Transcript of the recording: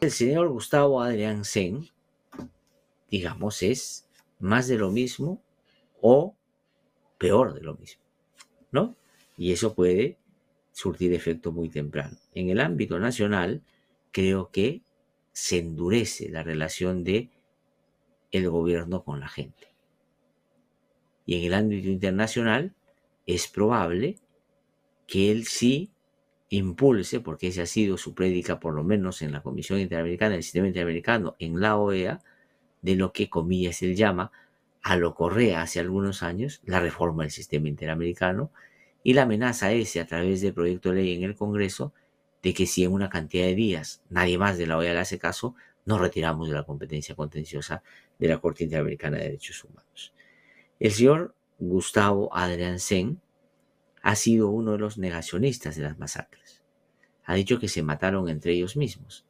el señor Gustavo Adrián Sen, digamos, es más de lo mismo o peor de lo mismo, ¿no? Y eso puede surtir efecto muy temprano. En el ámbito nacional, creo que se endurece la relación de el gobierno con la gente. Y en el ámbito internacional, es probable que él sí impulse, porque esa ha sido su prédica por lo menos en la Comisión Interamericana, del Sistema Interamericano, en la OEA, de lo que comillas él llama a lo Correa hace algunos años, la reforma del sistema interamericano, y la amenaza ese a través del proyecto de ley en el Congreso de que si en una cantidad de días nadie más de la OEA le hace caso, nos retiramos de la competencia contenciosa de la Corte Interamericana de Derechos Humanos. El señor Gustavo Adrián Sen, ha sido uno de los negacionistas de las masacres. Ha dicho que se mataron entre ellos mismos.